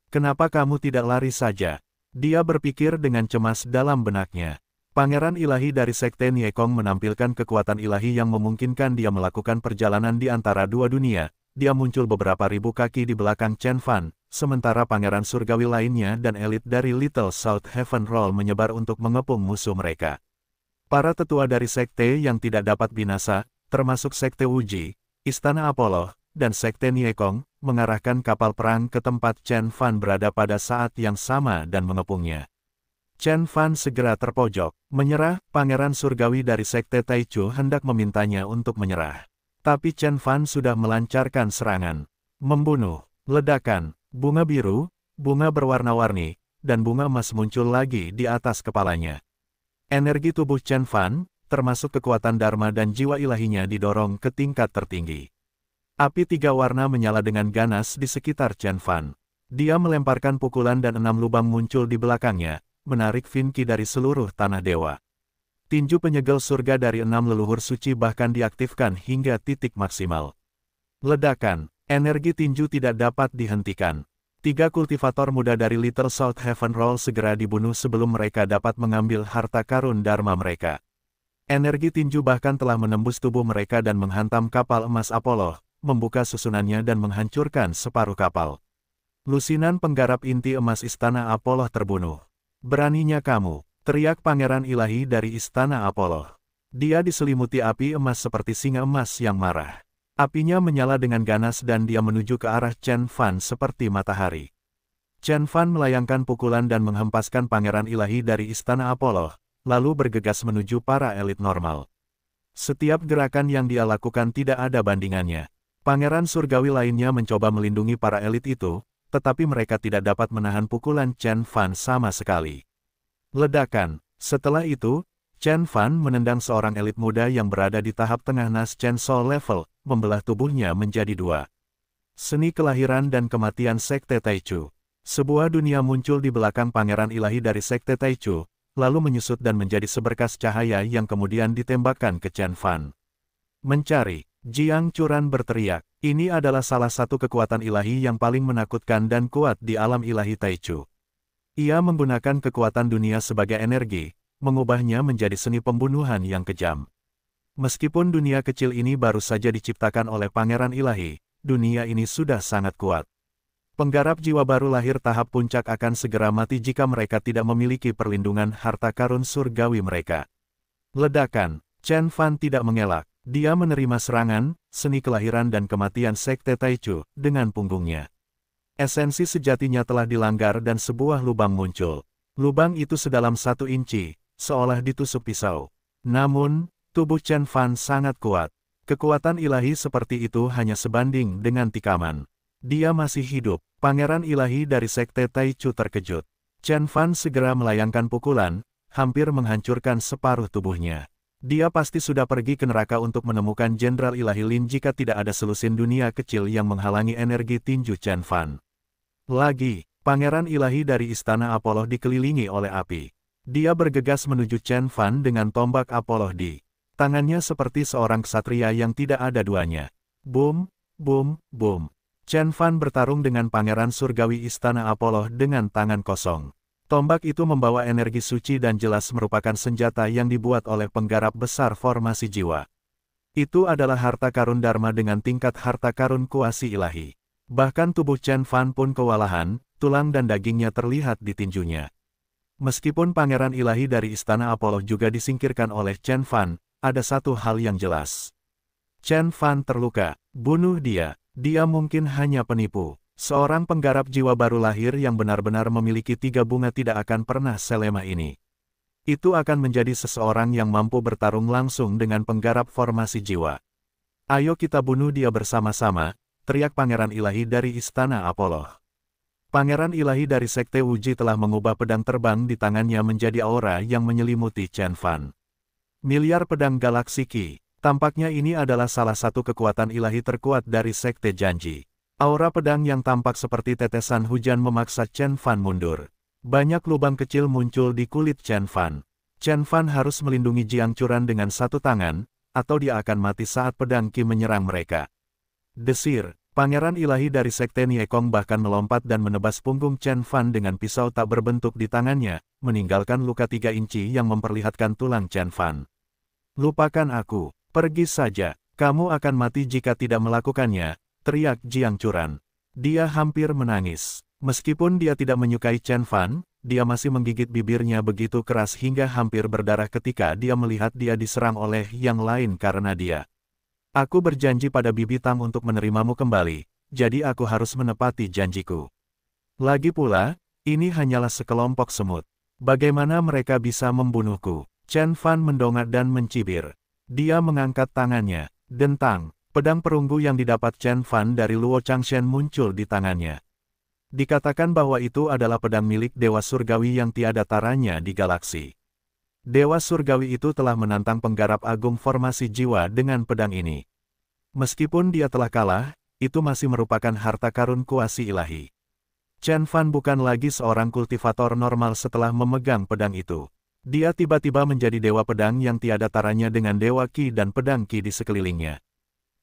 Kenapa kamu tidak lari saja? Dia berpikir dengan cemas dalam benaknya. Pangeran ilahi dari Sekte Niekong menampilkan kekuatan ilahi yang memungkinkan dia melakukan perjalanan di antara dua dunia. Dia muncul beberapa ribu kaki di belakang Chen Fan, sementara pangeran surgawi lainnya dan elit dari Little South Heaven Roll menyebar untuk mengepung musuh mereka. Para tetua dari sekte yang tidak dapat binasa, termasuk sekte Wuji, Istana Apollo, dan sekte Niekong, mengarahkan kapal perang ke tempat Chen Fan berada pada saat yang sama dan mengepungnya. Chen Fan segera terpojok, menyerah, pangeran surgawi dari sekte Taichu hendak memintanya untuk menyerah. Tapi Chen Fan sudah melancarkan serangan. Membunuh, ledakan, bunga biru, bunga berwarna-warni, dan bunga emas muncul lagi di atas kepalanya. Energi tubuh Chen Fan, termasuk kekuatan Dharma dan jiwa ilahinya didorong ke tingkat tertinggi. Api tiga warna menyala dengan ganas di sekitar Chen Fan. Dia melemparkan pukulan dan enam lubang muncul di belakangnya, menarik Finki dari seluruh tanah dewa. Tinju penyegel surga dari enam leluhur suci bahkan diaktifkan hingga titik maksimal. Ledakan, energi tinju tidak dapat dihentikan. Tiga kultivator muda dari Little South Heaven Roll segera dibunuh sebelum mereka dapat mengambil harta karun Dharma mereka. Energi tinju bahkan telah menembus tubuh mereka dan menghantam kapal emas Apollo, membuka susunannya dan menghancurkan separuh kapal. Lusinan penggarap inti emas istana Apollo terbunuh. Beraninya kamu, teriak pangeran ilahi dari istana Apollo. Dia diselimuti api emas seperti singa emas yang marah. Apinya menyala dengan ganas dan dia menuju ke arah Chen Fan seperti matahari. Chen Fan melayangkan pukulan dan menghempaskan pangeran ilahi dari istana Apollo, lalu bergegas menuju para elit normal. Setiap gerakan yang dia lakukan tidak ada bandingannya. Pangeran surgawi lainnya mencoba melindungi para elit itu, tetapi mereka tidak dapat menahan pukulan Chen Fan sama sekali. Ledakan. Setelah itu, Chen Fan menendang seorang elit muda yang berada di tahap tengah Nas Chen Soul level, membelah tubuhnya menjadi dua. Seni kelahiran dan kematian Sekte Taichu. Sebuah dunia muncul di belakang pangeran ilahi dari Sekte Taichu, lalu menyusut dan menjadi seberkas cahaya yang kemudian ditembakkan ke Chen Fan. Mencari, Jiang Curan berteriak, ini adalah salah satu kekuatan ilahi yang paling menakutkan dan kuat di alam ilahi Taichu. Ia menggunakan kekuatan dunia sebagai energi, mengubahnya menjadi seni pembunuhan yang kejam. Meskipun dunia kecil ini baru saja diciptakan oleh Pangeran Ilahi, dunia ini sudah sangat kuat. Penggarap jiwa baru lahir tahap puncak akan segera mati jika mereka tidak memiliki perlindungan harta karun surgawi mereka. Ledakan, Chen Fan tidak mengelak. Dia menerima serangan, seni kelahiran dan kematian Sekte Taichu, dengan punggungnya. Esensi sejatinya telah dilanggar dan sebuah lubang muncul. Lubang itu sedalam satu inci, seolah ditusuk pisau. Namun, tubuh Chen Fan sangat kuat. Kekuatan ilahi seperti itu hanya sebanding dengan tikaman. Dia masih hidup, pangeran ilahi dari sekte Tai Chu terkejut. Chen Fan segera melayangkan pukulan, hampir menghancurkan separuh tubuhnya. Dia pasti sudah pergi ke neraka untuk menemukan Jenderal Ilahi Lin jika tidak ada selusin dunia kecil yang menghalangi energi tinju Chen Fan. Lagi, Pangeran Ilahi dari Istana Apollo dikelilingi oleh api. Dia bergegas menuju Chen Fan dengan tombak Apollo di tangannya seperti seorang ksatria yang tidak ada duanya. Boom, boom, boom. Chen Fan bertarung dengan pangeran surgawi istana Apollo dengan tangan kosong. Tombak itu membawa energi suci dan jelas merupakan senjata yang dibuat oleh penggarap besar formasi jiwa. Itu adalah harta karun Dharma dengan tingkat harta karun kuasi ilahi. Bahkan tubuh Chen Fan pun kewalahan, tulang dan dagingnya terlihat di tinjunya. Meskipun Pangeran Ilahi dari Istana Apollo juga disingkirkan oleh Chen Fan, ada satu hal yang jelas. Chen Fan terluka, bunuh dia, dia mungkin hanya penipu. Seorang penggarap jiwa baru lahir yang benar-benar memiliki tiga bunga tidak akan pernah selema ini. Itu akan menjadi seseorang yang mampu bertarung langsung dengan penggarap formasi jiwa. Ayo kita bunuh dia bersama-sama, teriak Pangeran Ilahi dari Istana Apollo. Pangeran Ilahi dari Sekte Uji telah mengubah pedang terbang di tangannya menjadi aura yang menyelimuti Chen Fan. Miliar pedang galaksi Qi, tampaknya ini adalah salah satu kekuatan ilahi terkuat dari Sekte Janji. Aura pedang yang tampak seperti tetesan hujan memaksa Chen Fan mundur. Banyak lubang kecil muncul di kulit Chen Fan. Chen Fan harus melindungi Jiang Curan dengan satu tangan, atau dia akan mati saat pedang Qi menyerang mereka. Desir, Pangeran ilahi dari Sekte Niekong bahkan melompat dan menebas punggung Chen Fan dengan pisau tak berbentuk di tangannya, meninggalkan luka tiga inci yang memperlihatkan tulang Chen Fan. Lupakan aku, pergi saja, kamu akan mati jika tidak melakukannya, teriak Jiang Curan. Dia hampir menangis. Meskipun dia tidak menyukai Chen Fan, dia masih menggigit bibirnya begitu keras hingga hampir berdarah ketika dia melihat dia diserang oleh yang lain karena dia. Aku berjanji pada bibi Tam untuk menerimamu kembali, jadi aku harus menepati janjiku. Lagi pula, ini hanyalah sekelompok semut. Bagaimana mereka bisa membunuhku? Chen Fan mendongak dan mencibir. Dia mengangkat tangannya. Dentang, pedang perunggu yang didapat Chen Fan dari Luo Changshen muncul di tangannya. Dikatakan bahwa itu adalah pedang milik Dewa Surgawi yang tiada taranya di galaksi. Dewa Surgawi itu telah menantang penggarap agung formasi jiwa dengan pedang ini. Meskipun dia telah kalah, itu masih merupakan harta karun kuasi ilahi. Chen Fan bukan lagi seorang kultivator normal setelah memegang pedang itu. Dia tiba-tiba menjadi dewa pedang yang tiada taranya dengan dewa Ki dan pedang Ki di sekelilingnya.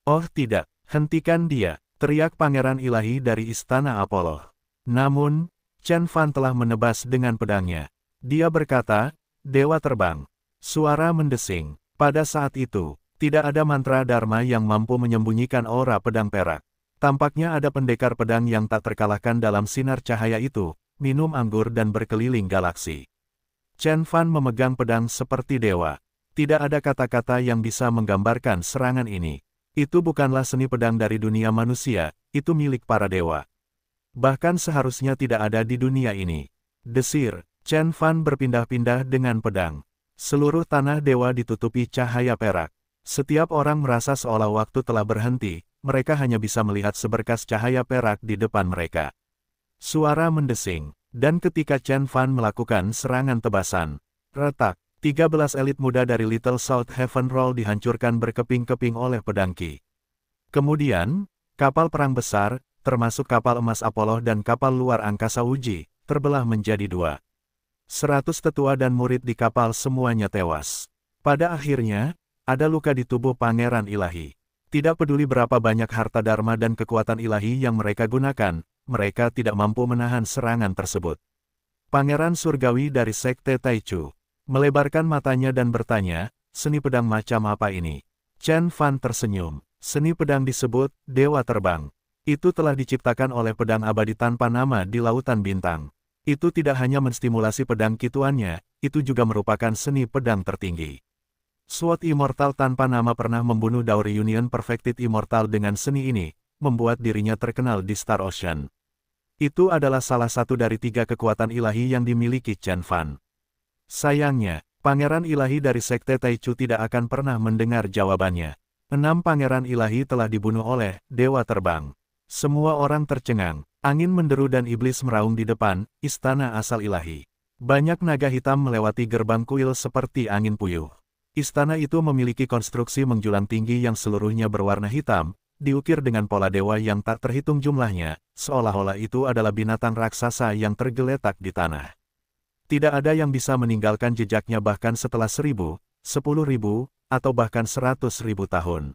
Oh tidak, hentikan dia, teriak pangeran ilahi dari istana Apollo. Namun, Chen Fan telah menebas dengan pedangnya. Dia berkata, Dewa terbang. Suara mendesing. Pada saat itu, tidak ada mantra Dharma yang mampu menyembunyikan aura pedang perak. Tampaknya ada pendekar pedang yang tak terkalahkan dalam sinar cahaya itu, minum anggur dan berkeliling galaksi. Chen Fan memegang pedang seperti dewa. Tidak ada kata-kata yang bisa menggambarkan serangan ini. Itu bukanlah seni pedang dari dunia manusia, itu milik para dewa. Bahkan seharusnya tidak ada di dunia ini. Desir, Chen Fan berpindah-pindah dengan pedang. Seluruh tanah dewa ditutupi cahaya perak. Setiap orang merasa seolah waktu telah berhenti, mereka hanya bisa melihat seberkas cahaya perak di depan mereka. Suara mendesing, dan ketika Chen Fan melakukan serangan tebasan, retak, 13 elit muda dari Little South Heaven Roll dihancurkan berkeping-keping oleh pedangki. Kemudian, kapal perang besar, termasuk kapal emas Apollo dan kapal luar angkasa Uji, terbelah menjadi dua. Seratus tetua dan murid di kapal semuanya tewas. Pada akhirnya, ada luka di tubuh pangeran ilahi. Tidak peduli berapa banyak harta dharma dan kekuatan ilahi yang mereka gunakan, mereka tidak mampu menahan serangan tersebut. Pangeran surgawi dari Sekte Taichu melebarkan matanya dan bertanya, seni pedang macam apa ini? Chen Fan tersenyum. Seni pedang disebut Dewa Terbang. Itu telah diciptakan oleh pedang abadi tanpa nama di Lautan Bintang. Itu tidak hanya menstimulasi pedang kituannya, itu juga merupakan seni pedang tertinggi. Sword Immortal tanpa nama pernah membunuh Dauri Union Perfected Immortal dengan seni ini, membuat dirinya terkenal di Star Ocean. Itu adalah salah satu dari tiga kekuatan ilahi yang dimiliki Chen Fan. Sayangnya, Pangeran ilahi dari Sekte Taichu tidak akan pernah mendengar jawabannya. Enam pangeran ilahi telah dibunuh oleh Dewa Terbang. Semua orang tercengang, angin menderu dan iblis meraung di depan, istana asal ilahi. Banyak naga hitam melewati gerbang kuil seperti angin puyuh. Istana itu memiliki konstruksi menjulang tinggi yang seluruhnya berwarna hitam, diukir dengan pola dewa yang tak terhitung jumlahnya, seolah-olah itu adalah binatang raksasa yang tergeletak di tanah. Tidak ada yang bisa meninggalkan jejaknya bahkan setelah seribu, sepuluh ribu, atau bahkan seratus ribu tahun.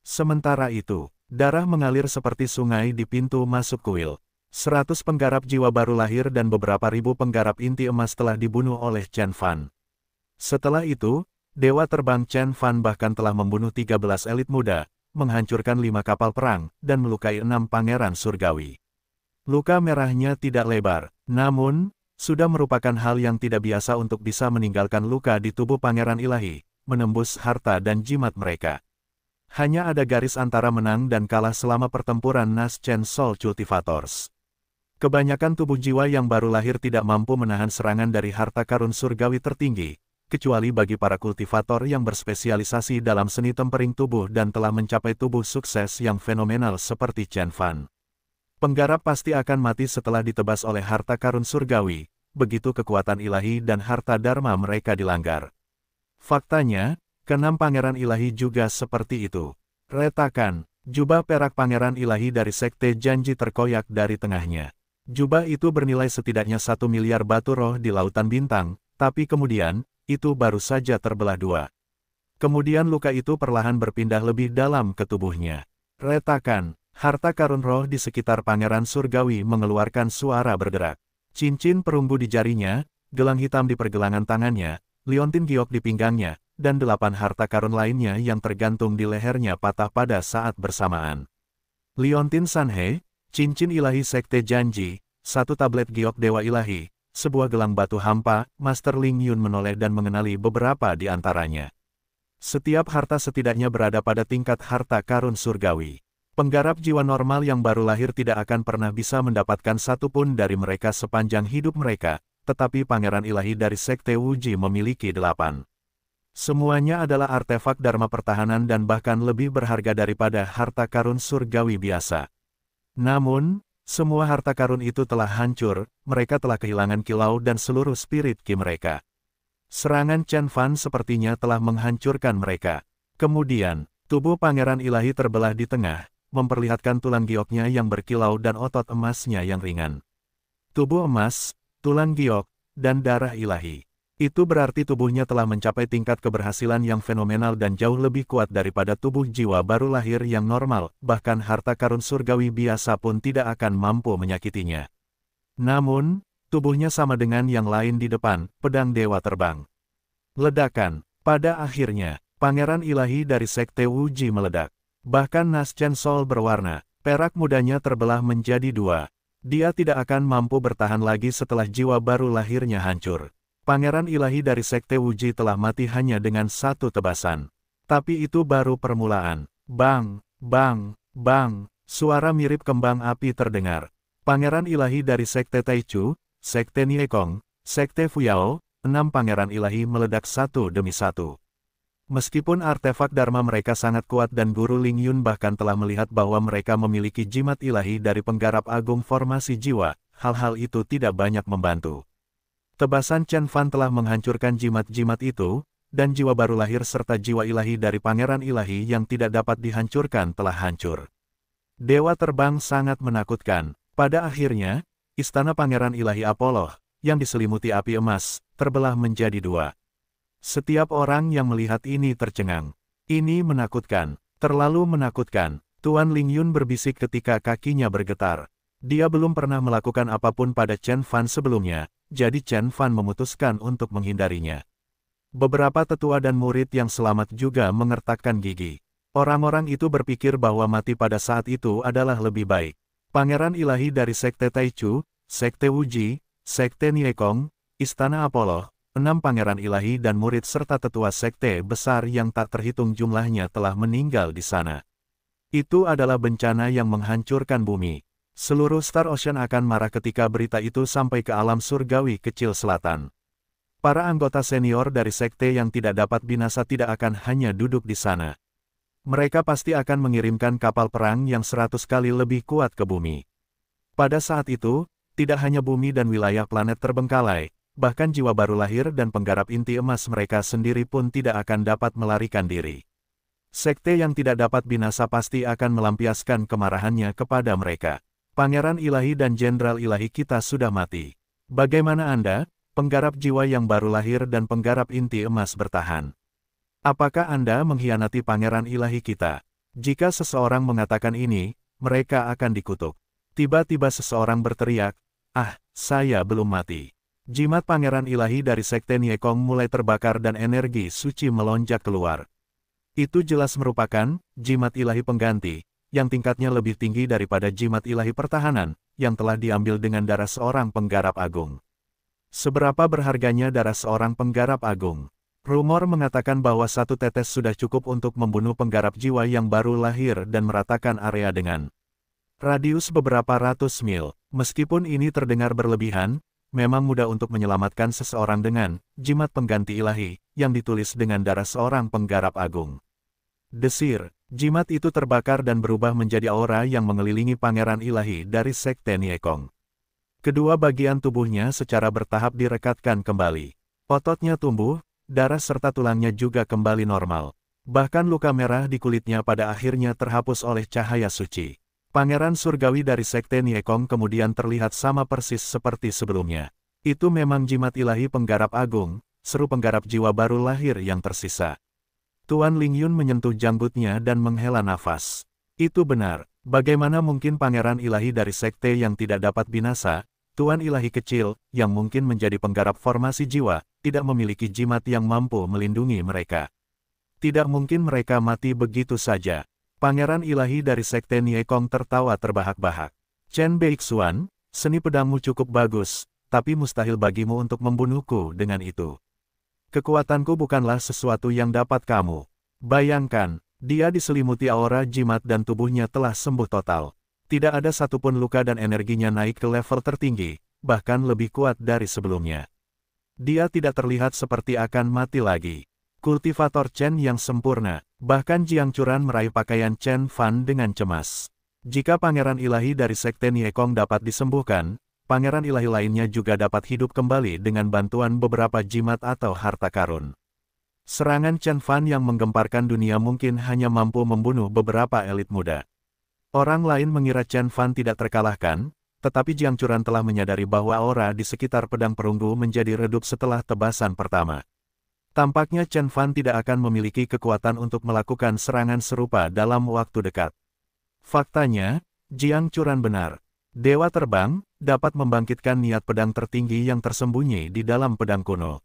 Sementara itu, Darah mengalir seperti sungai di pintu masuk kuil. Seratus penggarap jiwa baru lahir dan beberapa ribu penggarap inti emas telah dibunuh oleh Chen Fan. Setelah itu, Dewa Terbang Chen Fan bahkan telah membunuh 13 elit muda, menghancurkan lima kapal perang, dan melukai enam pangeran surgawi. Luka merahnya tidak lebar, namun, sudah merupakan hal yang tidak biasa untuk bisa meninggalkan luka di tubuh pangeran ilahi, menembus harta dan jimat mereka. Hanya ada garis antara menang dan kalah selama pertempuran nas Chen Soul Cultivators. Kebanyakan tubuh jiwa yang baru lahir tidak mampu menahan serangan dari harta karun surgawi tertinggi, kecuali bagi para kultivator yang berspesialisasi dalam seni tempering tubuh dan telah mencapai tubuh sukses yang fenomenal seperti Chen Fan. Penggarap pasti akan mati setelah ditebas oleh harta karun surgawi, begitu kekuatan ilahi dan harta dharma mereka dilanggar. Faktanya, Kenam pangeran ilahi juga seperti itu. Retakan, jubah perak pangeran ilahi dari sekte janji terkoyak dari tengahnya. Jubah itu bernilai setidaknya satu miliar batu roh di lautan bintang, tapi kemudian, itu baru saja terbelah dua. Kemudian luka itu perlahan berpindah lebih dalam ke tubuhnya. Retakan, harta karun roh di sekitar pangeran surgawi mengeluarkan suara bergerak. Cincin perunggu di jarinya, gelang hitam di pergelangan tangannya, liontin giok di pinggangnya, dan delapan harta karun lainnya yang tergantung di lehernya patah pada saat bersamaan. Liontin Sanhe, cincin ilahi sekte janji, satu tablet giok dewa ilahi, sebuah gelang batu hampa, Master Ling Yun menoleh dan mengenali beberapa di antaranya. Setiap harta setidaknya berada pada tingkat harta karun surgawi. Penggarap jiwa normal yang baru lahir tidak akan pernah bisa mendapatkan satupun dari mereka sepanjang hidup mereka, tetapi Pangeran Ilahi dari Sekte Wuji memiliki delapan. Semuanya adalah artefak dharma pertahanan dan bahkan lebih berharga daripada harta karun surgawi biasa. Namun, semua harta karun itu telah hancur, mereka telah kehilangan kilau dan seluruh spirit ki mereka. Serangan Chen Fan sepertinya telah menghancurkan mereka. Kemudian, tubuh pangeran ilahi terbelah di tengah, memperlihatkan tulang gioknya yang berkilau dan otot emasnya yang ringan. Tubuh emas, tulang giok, dan darah ilahi. Itu berarti tubuhnya telah mencapai tingkat keberhasilan yang fenomenal dan jauh lebih kuat daripada tubuh jiwa baru lahir yang normal, bahkan harta karun surgawi biasa pun tidak akan mampu menyakitinya. Namun, tubuhnya sama dengan yang lain di depan, pedang dewa terbang. Ledakan, pada akhirnya, pangeran ilahi dari sekte Wuji meledak. Bahkan Naschen Sol berwarna, perak mudanya terbelah menjadi dua. Dia tidak akan mampu bertahan lagi setelah jiwa baru lahirnya hancur. Pangeran ilahi dari Sekte Wuji telah mati hanya dengan satu tebasan. Tapi itu baru permulaan. Bang, bang, bang, suara mirip kembang api terdengar. Pangeran ilahi dari Sekte Taichu, Sekte Niekong, Sekte Fuyao, enam pangeran ilahi meledak satu demi satu. Meskipun artefak Dharma mereka sangat kuat dan Guru Ling Yun bahkan telah melihat bahwa mereka memiliki jimat ilahi dari penggarap agung formasi jiwa, hal-hal itu tidak banyak membantu. Tebasan Chen Fan telah menghancurkan jimat-jimat itu, dan jiwa baru lahir serta jiwa ilahi dari pangeran ilahi yang tidak dapat dihancurkan telah hancur. Dewa terbang sangat menakutkan. Pada akhirnya, istana pangeran ilahi Apollo, yang diselimuti api emas, terbelah menjadi dua. Setiap orang yang melihat ini tercengang. Ini menakutkan, terlalu menakutkan, Tuan Ling Yun berbisik ketika kakinya bergetar. Dia belum pernah melakukan apapun pada Chen Fan sebelumnya, jadi Chen Fan memutuskan untuk menghindarinya. Beberapa tetua dan murid yang selamat juga mengertakkan gigi. Orang-orang itu berpikir bahwa mati pada saat itu adalah lebih baik. Pangeran ilahi dari Sekte Taichu, Sekte Wuji, Sekte Niekong, Istana Apollo, enam pangeran ilahi dan murid serta tetua sekte besar yang tak terhitung jumlahnya telah meninggal di sana. Itu adalah bencana yang menghancurkan bumi. Seluruh Star Ocean akan marah ketika berita itu sampai ke alam surgawi kecil selatan. Para anggota senior dari sekte yang tidak dapat binasa tidak akan hanya duduk di sana. Mereka pasti akan mengirimkan kapal perang yang seratus kali lebih kuat ke bumi. Pada saat itu, tidak hanya bumi dan wilayah planet terbengkalai, bahkan jiwa baru lahir dan penggarap inti emas mereka sendiri pun tidak akan dapat melarikan diri. Sekte yang tidak dapat binasa pasti akan melampiaskan kemarahannya kepada mereka. Pangeran Ilahi dan Jenderal Ilahi kita sudah mati. Bagaimana Anda, penggarap jiwa yang baru lahir dan penggarap inti emas bertahan? Apakah Anda mengkhianati Pangeran Ilahi kita? Jika seseorang mengatakan ini, mereka akan dikutuk. Tiba-tiba seseorang berteriak, Ah, saya belum mati. Jimat Pangeran Ilahi dari Sekte Niekong mulai terbakar dan energi suci melonjak keluar. Itu jelas merupakan jimat ilahi pengganti, yang tingkatnya lebih tinggi daripada jimat ilahi pertahanan, yang telah diambil dengan darah seorang penggarap agung. Seberapa berharganya darah seorang penggarap agung? Rumor mengatakan bahwa satu tetes sudah cukup untuk membunuh penggarap jiwa yang baru lahir dan meratakan area dengan radius beberapa ratus mil. Meskipun ini terdengar berlebihan, memang mudah untuk menyelamatkan seseorang dengan jimat pengganti ilahi, yang ditulis dengan darah seorang penggarap agung. Desir, Jimat itu terbakar dan berubah menjadi aura yang mengelilingi pangeran ilahi dari Sekte Niekong. Kedua bagian tubuhnya secara bertahap direkatkan kembali. Ototnya tumbuh, darah serta tulangnya juga kembali normal. Bahkan luka merah di kulitnya pada akhirnya terhapus oleh cahaya suci. Pangeran surgawi dari Sekte Niekong kemudian terlihat sama persis seperti sebelumnya. Itu memang jimat ilahi penggarap agung, seru penggarap jiwa baru lahir yang tersisa. Tuan Ling Yun menyentuh janggutnya dan menghela nafas. Itu benar, bagaimana mungkin pangeran ilahi dari sekte yang tidak dapat binasa, Tuan ilahi kecil, yang mungkin menjadi penggarap formasi jiwa, tidak memiliki jimat yang mampu melindungi mereka. Tidak mungkin mereka mati begitu saja. Pangeran ilahi dari sekte Niekong tertawa terbahak-bahak. Chen Beixuan, seni pedangmu cukup bagus, tapi mustahil bagimu untuk membunuhku dengan itu. Kekuatanku bukanlah sesuatu yang dapat kamu. Bayangkan, dia diselimuti aura jimat dan tubuhnya telah sembuh total. Tidak ada satupun luka dan energinya naik ke level tertinggi, bahkan lebih kuat dari sebelumnya. Dia tidak terlihat seperti akan mati lagi. Kultivator Chen yang sempurna, bahkan Jiang Curan meraih pakaian Chen Fan dengan cemas. Jika Pangeran Ilahi dari Sekte Niekong dapat disembuhkan, pangeran ilahi lainnya juga dapat hidup kembali dengan bantuan beberapa jimat atau harta karun. Serangan Chen Fan yang menggemparkan dunia mungkin hanya mampu membunuh beberapa elit muda. Orang lain mengira Chen Fan tidak terkalahkan, tetapi Jiang Curan telah menyadari bahwa aura di sekitar pedang perunggu menjadi redup setelah tebasan pertama. Tampaknya Chen Fan tidak akan memiliki kekuatan untuk melakukan serangan serupa dalam waktu dekat. Faktanya, Jiang Curan benar. Dewa Terbang, dapat membangkitkan niat pedang tertinggi yang tersembunyi di dalam pedang kuno.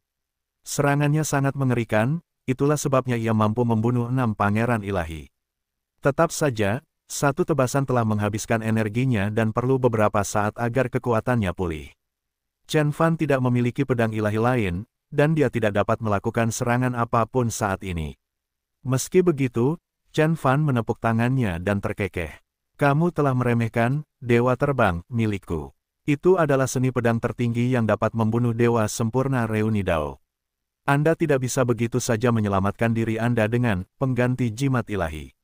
Serangannya sangat mengerikan, itulah sebabnya ia mampu membunuh enam pangeran ilahi. Tetap saja, satu tebasan telah menghabiskan energinya dan perlu beberapa saat agar kekuatannya pulih. Chen Fan tidak memiliki pedang ilahi lain, dan dia tidak dapat melakukan serangan apapun saat ini. Meski begitu, Chen Fan menepuk tangannya dan terkekeh. Kamu telah meremehkan, Dewa Terbang, milikku. Itu adalah seni pedang tertinggi yang dapat membunuh Dewa Sempurna Reunidao. Anda tidak bisa begitu saja menyelamatkan diri Anda dengan pengganti jimat ilahi.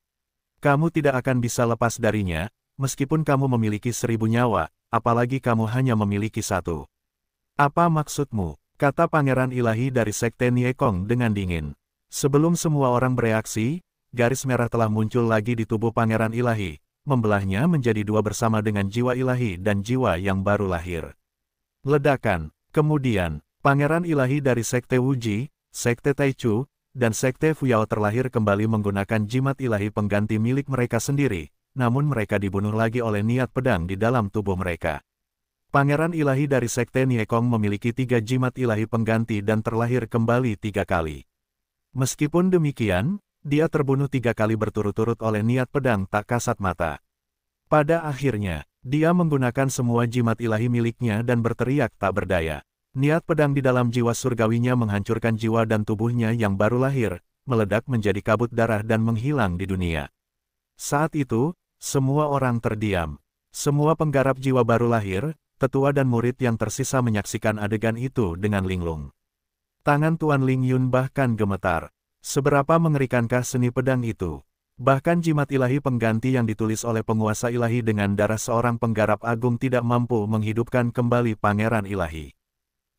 Kamu tidak akan bisa lepas darinya, meskipun kamu memiliki seribu nyawa, apalagi kamu hanya memiliki satu. Apa maksudmu? Kata Pangeran Ilahi dari Sekte Niekong dengan dingin. Sebelum semua orang bereaksi, garis merah telah muncul lagi di tubuh Pangeran Ilahi, membelahnya menjadi dua bersama dengan jiwa ilahi dan jiwa yang baru lahir. Ledakan, kemudian, pangeran ilahi dari Sekte Wuji, Sekte Taichu, dan Sekte Fuyao terlahir kembali menggunakan jimat ilahi pengganti milik mereka sendiri, namun mereka dibunuh lagi oleh niat pedang di dalam tubuh mereka. Pangeran ilahi dari Sekte Niekong memiliki tiga jimat ilahi pengganti dan terlahir kembali tiga kali. Meskipun demikian, dia terbunuh tiga kali berturut-turut oleh niat pedang tak kasat mata. Pada akhirnya, dia menggunakan semua jimat ilahi miliknya dan berteriak tak berdaya. Niat pedang di dalam jiwa surgawinya menghancurkan jiwa dan tubuhnya yang baru lahir, meledak menjadi kabut darah dan menghilang di dunia. Saat itu, semua orang terdiam. Semua penggarap jiwa baru lahir, tetua dan murid yang tersisa menyaksikan adegan itu dengan linglung. Tangan Tuan Ling Yun bahkan gemetar. Seberapa mengerikankah seni pedang itu? Bahkan jimat ilahi pengganti yang ditulis oleh penguasa ilahi dengan darah seorang penggarap agung tidak mampu menghidupkan kembali pangeran ilahi.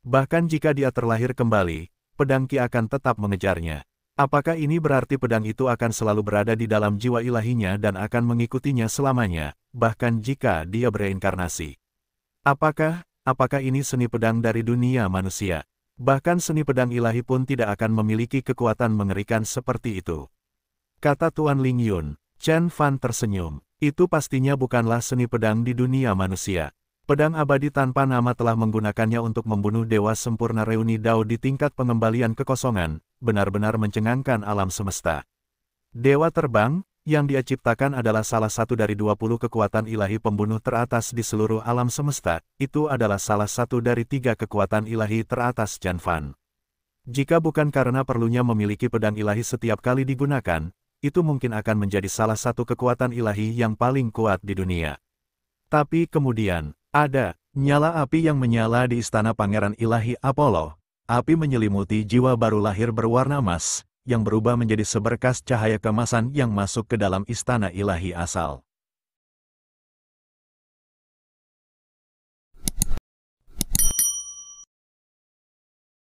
Bahkan jika dia terlahir kembali, pedang Ki akan tetap mengejarnya. Apakah ini berarti pedang itu akan selalu berada di dalam jiwa ilahinya dan akan mengikutinya selamanya, bahkan jika dia bereinkarnasi? Apakah, apakah ini seni pedang dari dunia manusia? Bahkan seni pedang ilahi pun tidak akan memiliki kekuatan mengerikan seperti itu. Kata Tuan Ling Yun, Chen Fan tersenyum. Itu pastinya bukanlah seni pedang di dunia manusia. Pedang abadi tanpa nama telah menggunakannya untuk membunuh Dewa Sempurna Reuni Dao di tingkat pengembalian kekosongan, benar-benar mencengangkan alam semesta. Dewa terbang, yang dia ciptakan adalah salah satu dari 20 kekuatan ilahi pembunuh teratas di seluruh alam semesta, itu adalah salah satu dari tiga kekuatan ilahi teratas Jan Fan. Jika bukan karena perlunya memiliki pedang ilahi setiap kali digunakan, itu mungkin akan menjadi salah satu kekuatan ilahi yang paling kuat di dunia. Tapi kemudian, ada nyala api yang menyala di istana pangeran ilahi Apollo. Api menyelimuti jiwa baru lahir berwarna emas, yang berubah menjadi seberkas cahaya kemasan yang masuk ke dalam istana ilahi asal.